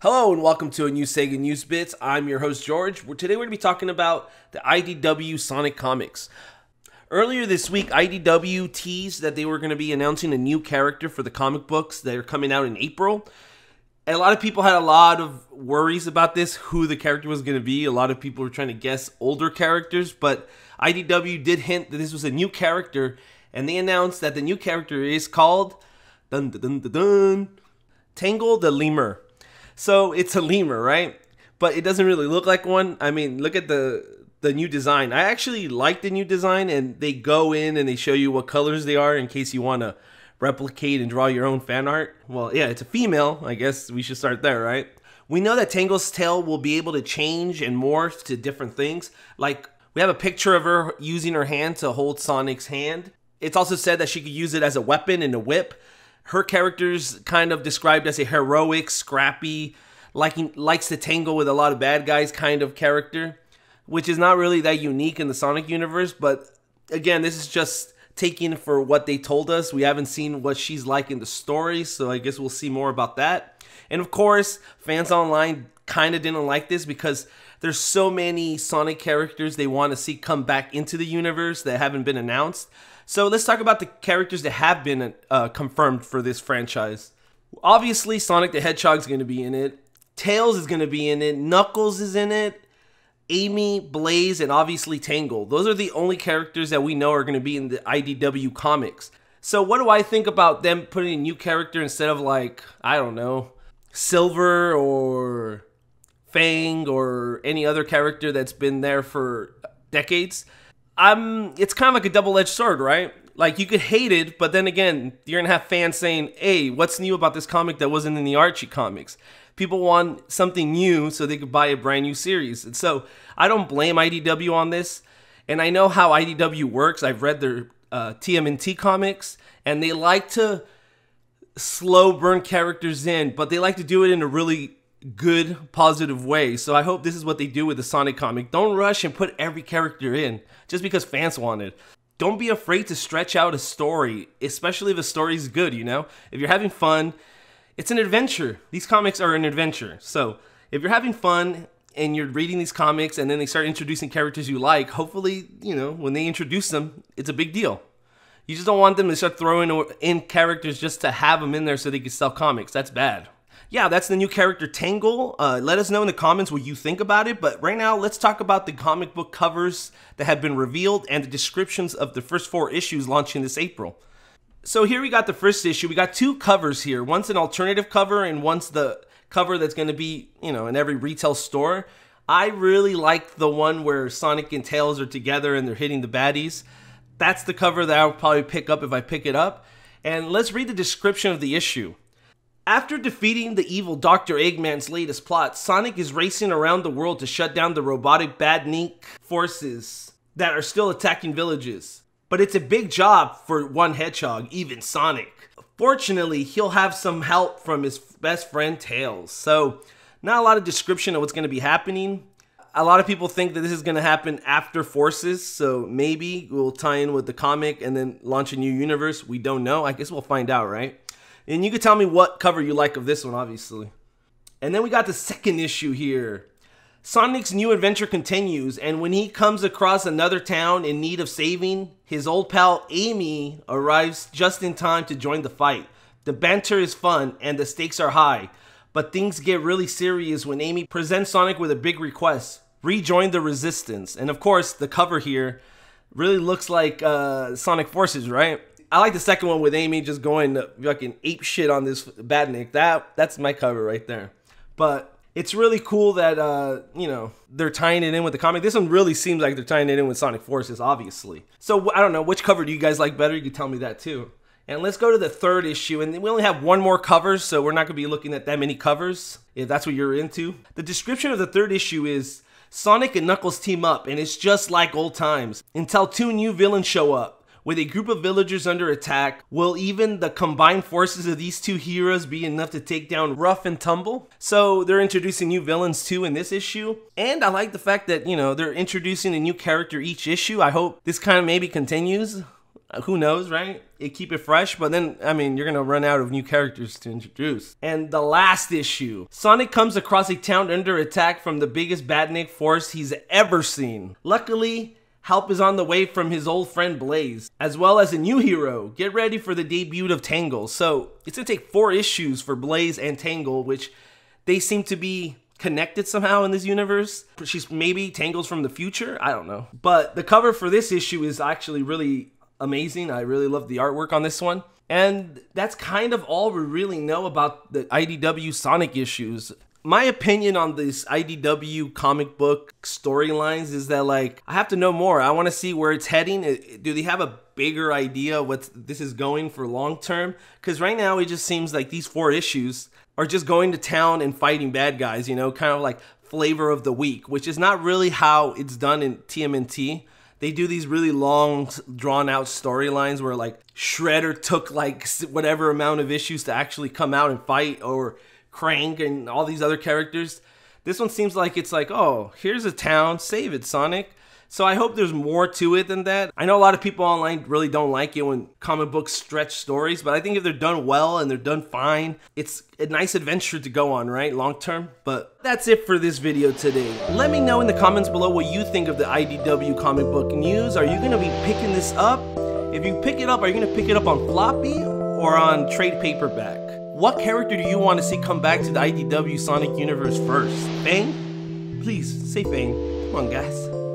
Hello and welcome to a new Sega News Bits. I'm your host George. Where today we're going to be talking about the IDW Sonic Comics. Earlier this week, IDW teased that they were going to be announcing a new character for the comic books that are coming out in April. And a lot of people had a lot of worries about this, who the character was going to be. A lot of people were trying to guess older characters, but IDW did hint that this was a new character, and they announced that the new character is called dun dun dun dun, dun Tangle the Lemur. So it's a lemur, right? But it doesn't really look like one. I mean, look at the the new design. I actually like the new design, and they go in and they show you what colors they are in case you want to replicate and draw your own fan art. Well, yeah, it's a female. I guess we should start there, right? We know that Tangle's tail will be able to change and morph to different things. Like, we have a picture of her using her hand to hold Sonic's hand. It's also said that she could use it as a weapon and a whip her character's kind of described as a heroic, scrappy, liking likes to tangle with a lot of bad guys kind of character, which is not really that unique in the Sonic universe, but again, this is just taking for what they told us. We haven't seen what she's like in the story, so I guess we'll see more about that. And of course, fans online kind of didn't like this because there's so many Sonic characters they want to see come back into the universe that haven't been announced. So let's talk about the characters that have been uh, confirmed for this franchise. Obviously, Sonic the Hedgehog's going to be in it. Tails is going to be in it. Knuckles is in it. Amy, Blaze, and obviously Tangle. Those are the only characters that we know are going to be in the IDW comics. So what do I think about them putting a new character instead of like, I don't know, Silver or Fang or any other character that's been there for decades? I'm it's kind of like a double-edged sword, right? Like you could hate it, but then again, you're gonna have fans saying, "Hey, what's new about this comic that wasn't in the Archie comics?" People want something new so they could buy a brand new series, and so I don't blame IDW on this. And I know how IDW works. I've read their uh, TMNT comics, and they like to slow burn characters in, but they like to do it in a really good, positive way. So I hope this is what they do with the Sonic comic. Don't rush and put every character in just because fans want it. Don't be afraid to stretch out a story, especially if a story's good, you know? If you're having fun, it's an adventure. These comics are an adventure. So if you're having fun and you're reading these comics and then they start introducing characters you like, hopefully, you know, when they introduce them, it's a big deal. You just don't want them to start throwing in characters just to have them in there so they can sell comics. That's bad yeah, that's the new character Tangle. Uh, let us know in the comments what you think about it. But right now, let's talk about the comic book covers that have been revealed and the descriptions of the first four issues launching this April. So here we got the first issue. We got two covers here. One's an alternative cover, and one's the cover that's going to be, you know, in every retail store. I really like the one where Sonic and Tails are together and they're hitting the baddies. That's the cover that I will probably pick up if I pick it up. And let's read the description of the issue. After defeating the evil Dr. Eggman's latest plot, Sonic is racing around the world to shut down the robotic badnik forces that are still attacking villages. But it's a big job for one hedgehog, even Sonic. Fortunately, he'll have some help from his best friend Tails. So, not a lot of description of what's going to be happening. A lot of people think that this is going to happen after Forces, so maybe we'll tie in with the comic and then launch a new universe. We don't know. I guess we'll find out, right? And you could tell me what cover you like of this one, obviously. And then we got the second issue here. Sonic's new adventure continues, and when he comes across another town in need of saving, his old pal Amy arrives just in time to join the fight. The banter is fun, and the stakes are high, but things get really serious when Amy presents Sonic with a big request rejoin the resistance. And of course, the cover here really looks like uh, Sonic Forces, right? I like the second one with Amy just going fucking ape shit on this Badnik. That that's my cover right there. But it's really cool that uh, you know they're tying it in with the comic. This one really seems like they're tying it in with Sonic Forces, obviously. So I don't know which cover do you guys like better. You can tell me that too. And let's go to the third issue. And we only have one more cover, so we're not going to be looking at that many covers if that's what you're into. The description of the third issue is Sonic and Knuckles team up, and it's just like old times until two new villains show up. With a group of villagers under attack, will even the combined forces of these two heroes be enough to take down Rough and Tumble? So they're introducing new villains too in this issue. And I like the fact that, you know, they're introducing a new character each issue. I hope this kind of maybe continues uh, who knows, right? It keep it fresh, but then I mean, you're gonna run out of new characters to introduce. And the last issue, Sonic comes across a town under attack from the biggest badnik force he's ever seen. Luckily, Help is on the way from his old friend Blaze, as well as a new hero. Get ready for the debut of Tangle. So it's going to take four issues for Blaze and Tangle, which they seem to be connected somehow in this universe. She's maybe Tangle's from the future. I don't know. But the cover for this issue is actually really amazing. I really love the artwork on this one. And that's kind of all we really know about the IDW Sonic issues my opinion on these IDW comic book storylines is that like I have to know more. I want to see where it's heading. Do they have a bigger idea what this is going for long term? Because right now it just seems like these four issues are just going to town and fighting bad guys. You know, kind of like flavor of the week, which is not really how it's done in TMNT they do these really long drawn out storylines where like shredder took like whatever amount of issues to actually come out and fight or Crank and all these other characters. This one seems like it's like, oh, here's a town, save it, Sonic. So I hope there's more to it than that. I know a lot of people online really don't like it when comic books stretch stories, but I think if they're done well and they're done fine, it's a nice adventure to go on, right? Long term. But that's it for this video today. Let me know in the comments below what you think of the IDW comic book news. Are you going to be picking this up? If you pick it up, are you going to pick it up on floppy or on trade paperback? What character do you want to see come back to the IDW Sonic universe first? Fang? Please, say Fang. Come on, guys.